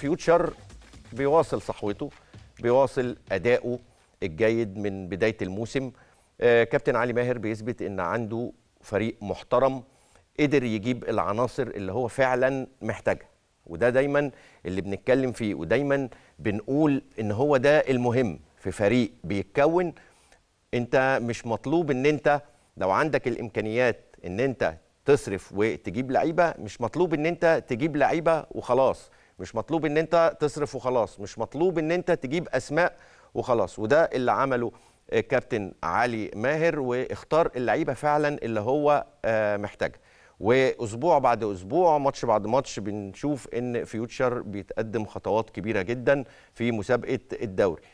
فيوتشر بيواصل صحوته بيواصل أداؤه الجيد من بداية الموسم آه، كابتن علي ماهر بيثبت أن عنده فريق محترم قدر يجيب العناصر اللي هو فعلا محتاجها وده دايما اللي بنتكلم فيه ودايما بنقول ان هو ده المهم في فريق بيتكون انت مش مطلوب ان انت لو عندك الامكانيات ان انت تصرف وتجيب لعيبه مش مطلوب ان انت تجيب لعيبه وخلاص مش مطلوب ان انت تصرف وخلاص مش مطلوب ان انت تجيب اسماء وخلاص وده اللي عمله آه، كابتن علي ماهر واختار اللعيبه فعلا اللي هو آه، محتاجها واسبوع بعد اسبوع ماتش بعد ماتش بنشوف ان فيوتشر بيتقدم خطوات كبيره جدا في مسابقه الدوري